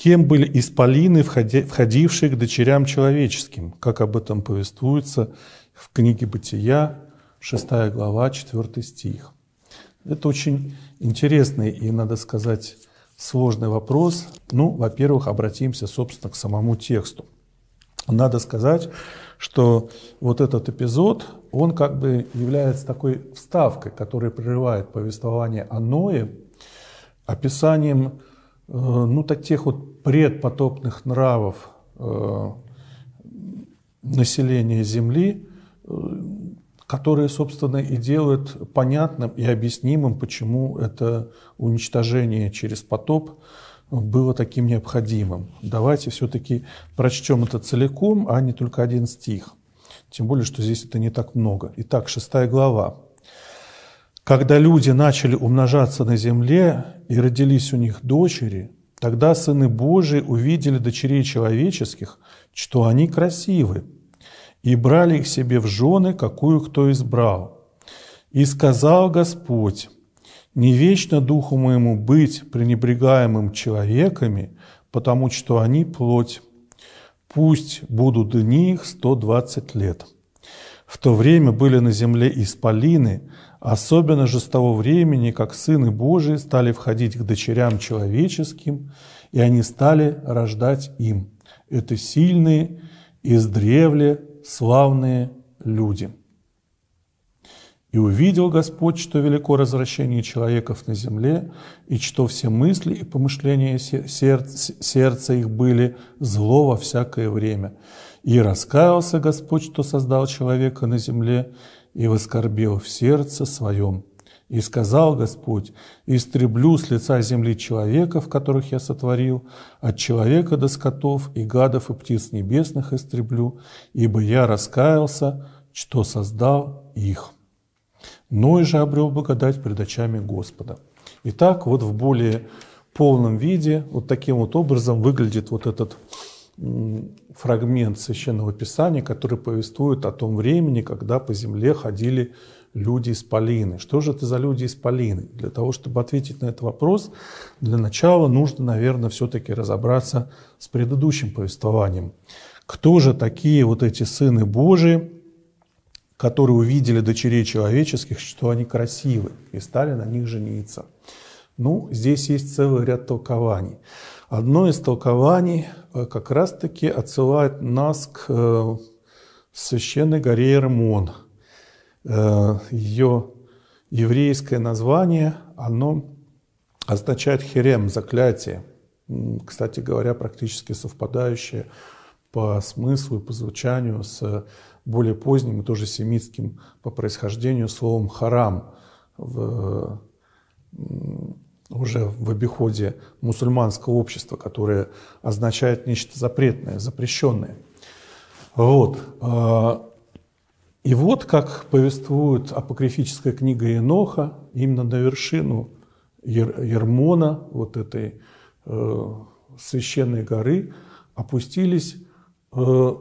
кем были исполины, входившие к дочерям человеческим, как об этом повествуется в книге «Бытия», 6 глава, 4 стих. Это очень интересный и, надо сказать, сложный вопрос. Ну, во-первых, обратимся, собственно, к самому тексту. Надо сказать, что вот этот эпизод, он как бы является такой вставкой, которая прерывает повествование о Ное, описанием Э, ну, таких вот предпотопных нравов э, населения Земли, э, которые, собственно, и делают понятным и объяснимым, почему это уничтожение через потоп было таким необходимым. Давайте все-таки прочтем это целиком, а не только один стих. Тем более, что здесь это не так много. Итак, шестая глава. Когда люди начали умножаться на земле и родились у них дочери, тогда сыны Божии увидели дочерей человеческих, что они красивы, и брали их себе в жены, какую кто избрал. И сказал Господь, «Не вечно духу моему быть пренебрегаемым человеками, потому что они плоть. Пусть будут дни их 120 лет». В то время были на земле исполины, особенно же с того времени, как сыны Божии стали входить к дочерям человеческим, и они стали рождать им. Это сильные, издревле славные люди. И увидел Господь, что велико развращение человеков на земле, и что все мысли и помышления сердца их были зло во всякое время. И раскаялся Господь, что создал человека на земле, и воскорбел в сердце своем. И сказал Господь, истреблю с лица земли человеков, которых я сотворил, от человека до скотов и гадов и птиц небесных истреблю, ибо я раскаялся, что создал их. Ной «Ну же обрел благодать пред очами Господа. Итак, вот в более полном виде, вот таким вот образом выглядит вот этот фрагмент Священного Писания, который повествует о том времени, когда по земле ходили люди из Полины. Что же это за люди из Полины? Для того, чтобы ответить на этот вопрос, для начала нужно, наверное, все-таки разобраться с предыдущим повествованием. Кто же такие вот эти сыны Божии, которые увидели дочерей человеческих, что они красивы, и стали на них жениться? Ну, здесь есть целый ряд толкований. Одно из толкований э, как раз-таки отсылает нас к э, священной горе Эрмон. Э, Ее еврейское название, оно означает херем, заклятие. Кстати говоря, практически совпадающее по смыслу и по звучанию с более поздним и тоже семитским по происхождению словом харам в уже в обиходе мусульманского общества, которое означает нечто запретное, запрещенное. Вот. А, и вот, как повествует апокрифическая книга Еноха, именно на вершину Ермона, вот этой э, священной горы, опустились э,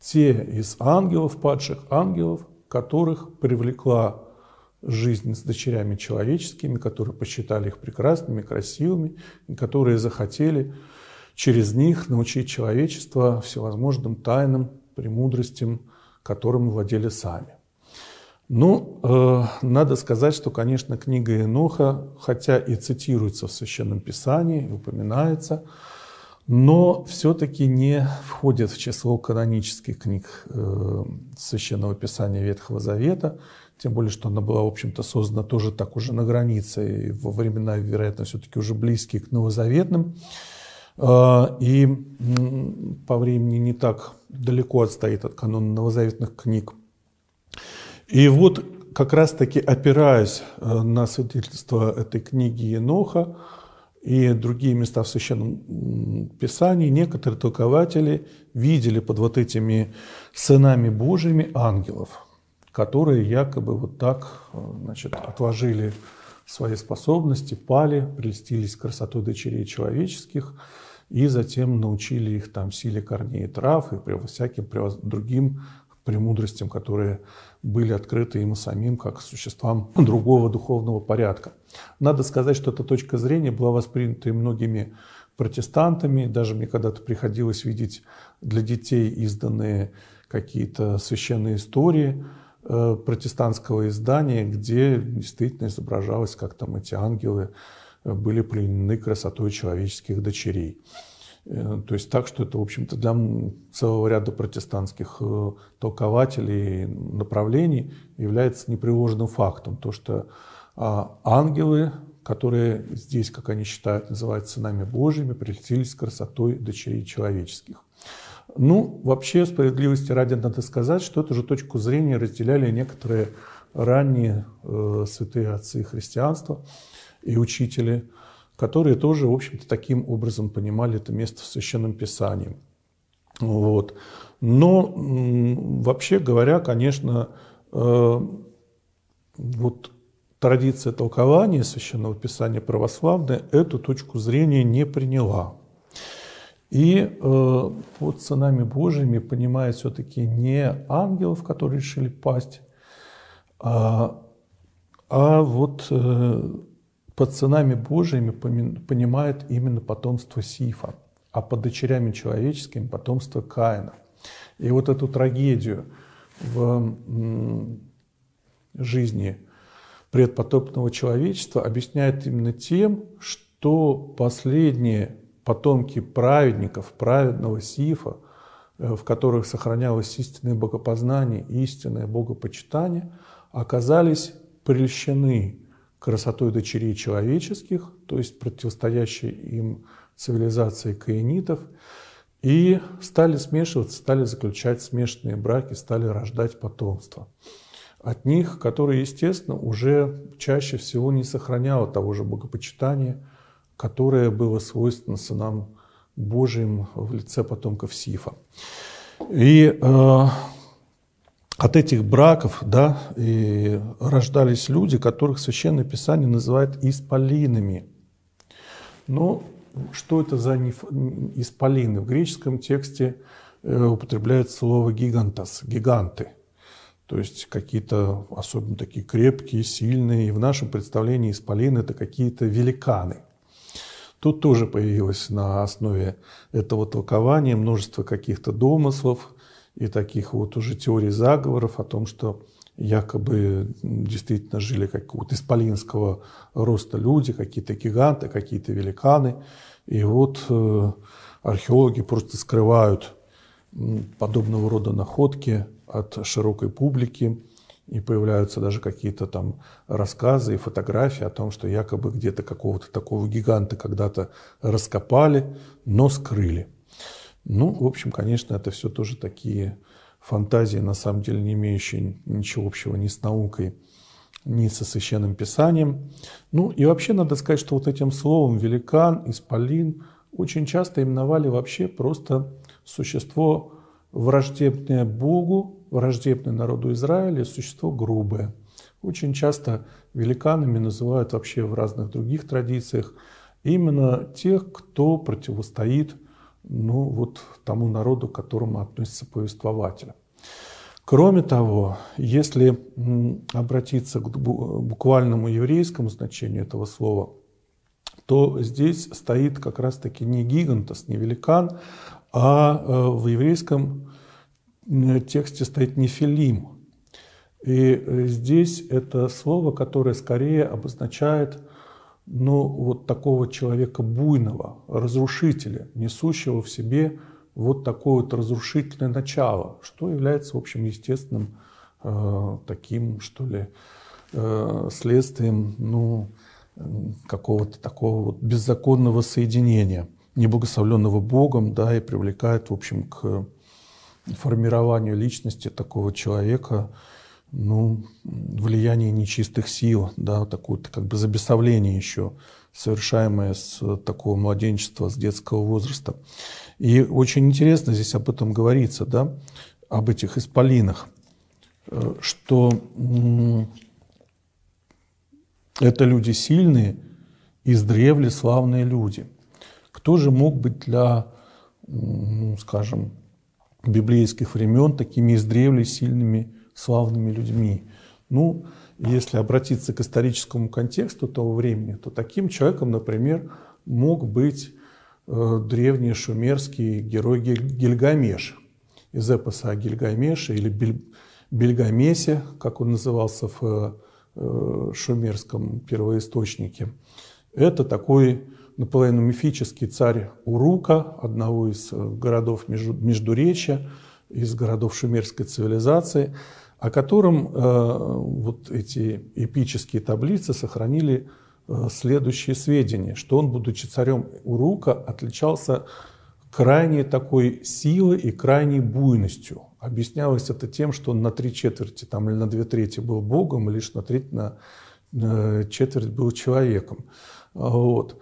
те из ангелов, падших ангелов, которых привлекла жизнь с дочерями человеческими, которые посчитали их прекрасными, красивыми, и которые захотели через них научить человечество всевозможным тайнам, премудростям, которым владели сами. Ну, э, надо сказать, что, конечно, книга Иноха, хотя и цитируется в Священном Писании, и упоминается, но все-таки не входит в число канонических книг э, Священного Писания Ветхого Завета – тем более, что она была, в общем-то, создана тоже так уже на границе, и во времена, вероятно, все-таки уже близкие к новозаветным, а, и по времени не так далеко отстоит от канона новозаветных книг. И вот как раз-таки опираясь э, на свидетельство этой книги Еноха и другие места в Священном Писании, некоторые толкователи видели под вот этими сынами Божьими ангелов – которые якобы вот так э, значит, отложили свои способности, пали, прельстились красотой дочерей человеческих и затем научили их там силе корней и трав и всяким другим премудростям, которые были открыты им самим, как существам другого духовного порядка. Надо сказать, что эта точка зрения была воспринята и многими протестантами. Даже мне когда-то приходилось видеть для детей изданные какие-то священные истории – Э, протестантского издания, где действительно изображалось, как там эти ангелы э, были пленены красотой человеческих дочерей. Э, то есть так, что это, в общем-то, для целого ряда протестантских толкователей направлений является непреложным фактом. То, что а, ангелы, которые здесь, как они считают, называются сынами Божьими, прилетели с красотой дочерей человеческих. Ну, вообще, справедливости ради надо сказать, что эту же точку зрения разделяли некоторые ранние э, святые отцы христианства и учители, которые тоже, в общем-то, таким образом понимали это место в Священном Писании. Вот. Но, вообще говоря, конечно, э, вот традиция толкования Священного Писания православная эту точку зрения не приняла. И э, под ценами Божьими понимает все-таки не ангелов, которые решили пасть, а, а вот э, под ценами Божьими понимает именно потомство Сифа, а под дочерями человеческими потомство Каина. И вот эту трагедию в жизни предпотопного человечества объясняет именно тем, что последние потомки праведников, праведного Сифа, э, в которых сохранялось истинное богопознание и истинное богопочитание, оказались прельщены красотой дочерей человеческих, то есть противостоящей им цивилизации каинитов, и стали смешиваться, стали заключать смешанные браки, стали рождать потомство. От них, которые, естественно, уже чаще всего не сохраняло того же богопочитания, которое было свойственно сынам Божьим в лице потомков Сифа. И э, от этих браков да, и рождались люди, которых Священное Писание называет исполинами. Но ну, что это за исполины? В греческом тексте э, употребляет слово «гигантас» – «гиганты». То есть какие-то особенно такие крепкие, сильные. И в нашем представлении исполины – это какие-то великаны – Тут тоже появилось на основе этого толкования множество каких-то домыслов и таких вот уже теорий заговоров о том, что якобы действительно жили какого-то исполинского роста люди, какие-то гиганты, какие-то великаны. И вот э, археологи просто скрывают подобного рода находки от широкой публики. И появляются даже какие-то там рассказы и фотографии о том, что якобы где-то какого-то такого гиганта когда-то раскопали, но скрыли. Ну, в общем, конечно, это все тоже такие фантазии, на самом деле не имеющие ничего общего ни с наукой, ни со священным писанием. Ну и вообще надо сказать, что вот этим словом великан, исполин очень часто именовали вообще просто существо враждебное Богу, Враждебный народу Израиля существо грубое. Очень часто великанами называют вообще в разных других традициях именно тех, кто противостоит ну, вот, тому народу, к которому относится повествователь. Кроме того, если обратиться к буквальному еврейскому значению этого слова, то здесь стоит как раз-таки не гигантос, не великан, а э, в еврейском тексте стоит «нефилим». И э, здесь это слово, которое скорее обозначает ну, вот такого человека буйного, разрушителя, несущего в себе вот такое вот разрушительное начало, что является, в общем, естественным э, таким, что ли, э, следствием, ну, какого-то такого вот беззаконного соединения, неблагословленного Богом, да, и привлекает, в общем, к формированию личности такого человека ну, влияние нечистых сил, да, такое как бы забесовление еще, совершаемое с э, такого младенчества, с детского возраста. И очень интересно здесь об этом говорится, да, об этих исполинах, э, что это люди сильные, издревле славные люди. Кто же мог быть для, ну, скажем, библейских времен такими издревле сильными, славными людьми. Ну, если обратиться к историческому контексту того времени, то таким человеком, например, мог быть э, древний шумерский герой Гильгамеш из эпоса о Гильгамеше или Бель... Бельгамесе, как он назывался в э, шумерском первоисточнике. Это такой наполовину мифический царь Урука, одного из э, городов Междуречья, из городов шумерской цивилизации, о котором э, вот эти эпические таблицы сохранили э, следующие сведения, что он, будучи царем Урука, отличался крайней такой силой и крайней буйностью. Объяснялось это тем, что он на три четверти там, или на две трети был богом, лишь на треть на четверть был человеком. Вот.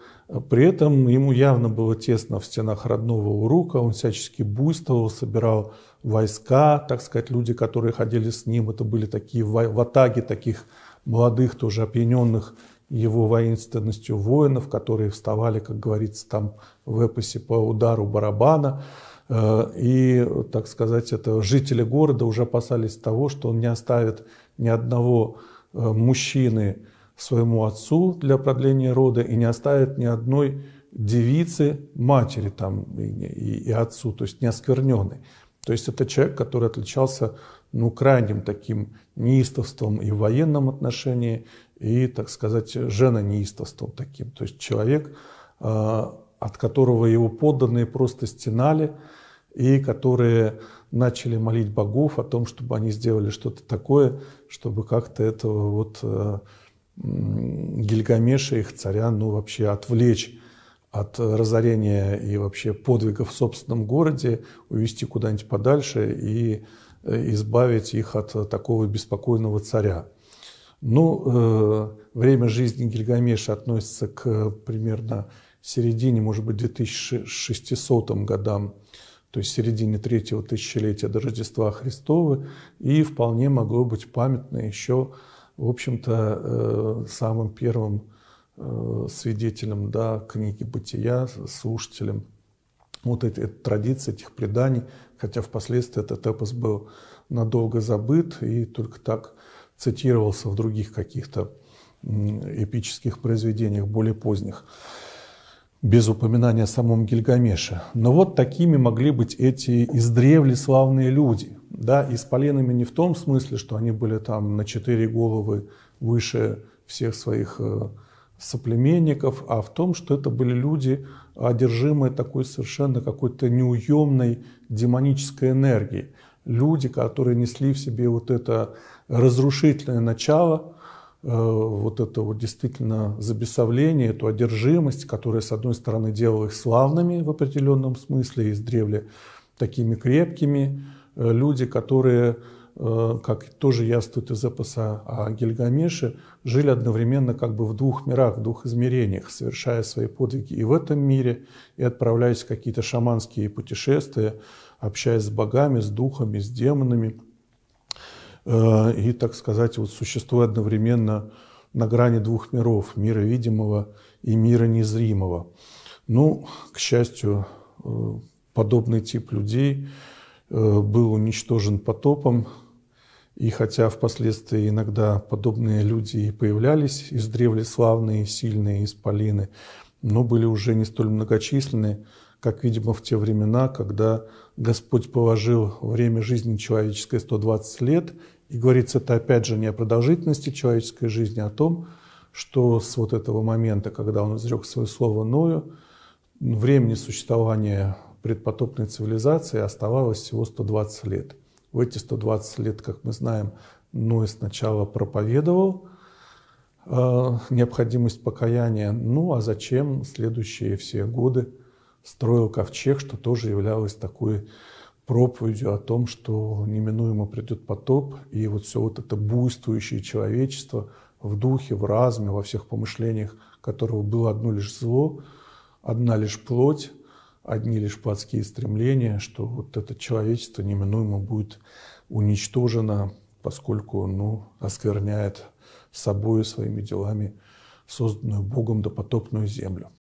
При этом ему явно было тесно в стенах родного Урука, он всячески буйствовал, собирал войска, так сказать, люди, которые ходили с ним, это были такие ватаги таких молодых, тоже опьяненных его воинственностью воинов, которые вставали, как говорится, там в эпосе по удару барабана. Э, и, так сказать, это жители города уже опасались того, что он не оставит ни одного э, мужчины, своему отцу для продления рода и не оставит ни одной девицы матери там и, и, и отцу, то есть не оскверненной. То есть это человек, который отличался ну, крайним таким неистовством и в военном отношении, и, так сказать, женонеистовством таким. То есть человек, а, от которого его подданные просто стенали, и которые начали молить богов о том, чтобы они сделали что-то такое, чтобы как-то этого вот э, Гильгамеша, их царя, ну, вообще отвлечь от э, разорения и вообще подвигов в собственном городе, увести куда-нибудь подальше и э, избавить их от э, такого беспокойного царя. Ну, э, время жизни Гильгамеша относится к примерно середине, может быть, 2600 годам, то есть середине третьего тысячелетия до Рождества Христова, и вполне могло быть памятно еще в общем-то, э, самым первым э, свидетелем да, книги «Бытия», слушателем вот эти, эти традиции, этих преданий, хотя впоследствии этот эпос был надолго забыт и только так цитировался в других каких-то эпических произведениях более поздних без упоминания о самом Гильгамеше. Но вот такими могли быть эти издревле славные люди. Да, и с поленами не в том смысле, что они были там на четыре головы выше всех своих э, соплеменников, а в том, что это были люди, одержимые такой совершенно какой-то неуемной демонической энергией. Люди, которые несли в себе вот это разрушительное начало – Э, вот это вот действительно забесовление, эту одержимость, которая, с одной стороны, делала их славными в определенном смысле, издревле такими крепкими, э, люди, которые, э, как тоже яствует из эпоса о Гильгамеше, жили одновременно как бы в двух мирах, в двух измерениях, совершая свои подвиги и в этом мире, и отправляясь в какие-то шаманские путешествия, общаясь с богами, с духами, с демонами – Э, и, так сказать, вот существуя одновременно на грани двух миров, мира видимого и мира незримого. Ну, к счастью, э, подобный тип людей э, был уничтожен потопом, и хотя впоследствии иногда подобные люди и появлялись, издревле славные, сильные исполины, но были уже не столь многочисленны, как, видимо, в те времена, когда Господь положил время жизни человеческой 120 лет, и говорится это опять же не о продолжительности человеческой жизни, а о том, что с вот этого момента, когда он изрек свое слово Ною, времени существования предпотопной цивилизации оставалось всего 120 лет. В эти 120 лет, как мы знаем, Ной сначала проповедовал э, необходимость покаяния, ну а зачем следующие все годы – строил ковчег, что тоже являлось такой проповедью о том, что неминуемо придет потоп, и вот все вот это буйствующее человечество в духе, в разуме, во всех помышлениях, которого было одно лишь зло, одна лишь плоть, одни лишь плотские стремления, что вот это человечество неминуемо будет уничтожено, поскольку ну, оскверняет собой своими делами созданную Богом допотопную землю.